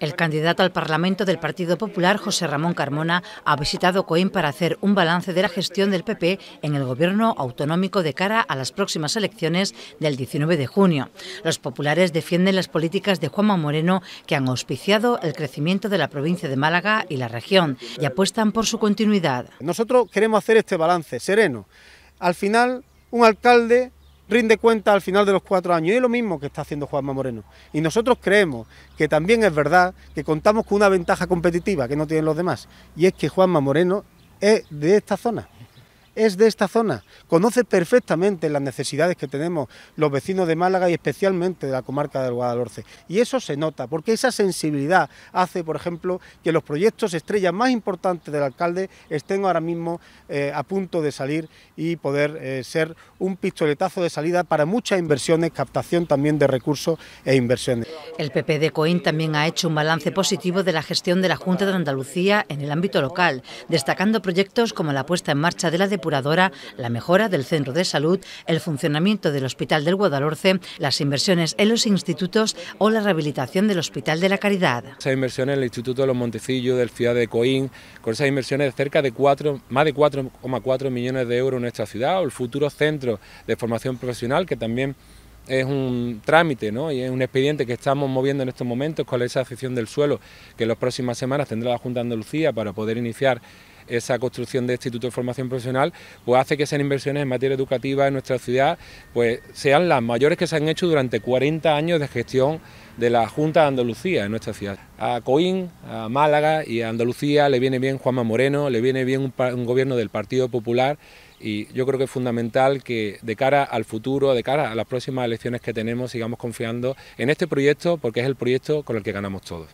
El candidato al Parlamento del Partido Popular, José Ramón Carmona, ha visitado Coín para hacer un balance de la gestión del PP en el gobierno autonómico de cara a las próximas elecciones del 19 de junio. Los populares defienden las políticas de Juanma Moreno que han auspiciado el crecimiento de la provincia de Málaga y la región y apuestan por su continuidad. Nosotros queremos hacer este balance sereno. Al final, un alcalde rinde cuenta al final de los cuatro años. Y es lo mismo que está haciendo Juanma Moreno. Y nosotros creemos que también es verdad que contamos con una ventaja competitiva que no tienen los demás. Y es que Juanma Moreno es de esta zona es de esta zona, conoce perfectamente las necesidades que tenemos los vecinos de Málaga y especialmente de la comarca del Guadalhorce. Y eso se nota, porque esa sensibilidad hace, por ejemplo, que los proyectos estrella... más importantes del alcalde estén ahora mismo eh, a punto de salir y poder eh, ser un pistoletazo de salida para muchas inversiones, captación también de recursos e inversiones. El PP de Coín también ha hecho un balance positivo de la gestión de la Junta de Andalucía en el ámbito local, destacando proyectos como la puesta en marcha de la la mejora del centro de salud, el funcionamiento del Hospital del Guadalhorce, las inversiones en los institutos o la rehabilitación del Hospital de la Caridad. Esas inversiones en el Instituto de los Montecillos, del Ciudad de Coín, con esas inversiones de cerca de cuatro, más de 4,4 millones de euros en nuestra ciudad, o el futuro centro de formación profesional, que también es un trámite y es un expediente que estamos moviendo en estos momentos con esa afición del suelo que en las próximas semanas tendrá la Junta de Andalucía para poder iniciar esa construcción de instituto de formación profesional, pues hace que esas inversiones en materia educativa en nuestra ciudad pues sean las mayores que se han hecho durante 40 años de gestión de la Junta de Andalucía en nuestra ciudad. A Coín, a Málaga y a Andalucía le viene bien Juanma Moreno, le viene bien un gobierno del Partido Popular y yo creo que es fundamental que de cara al futuro, de cara a las próximas elecciones que tenemos, sigamos confiando en este proyecto porque es el proyecto con el que ganamos todos.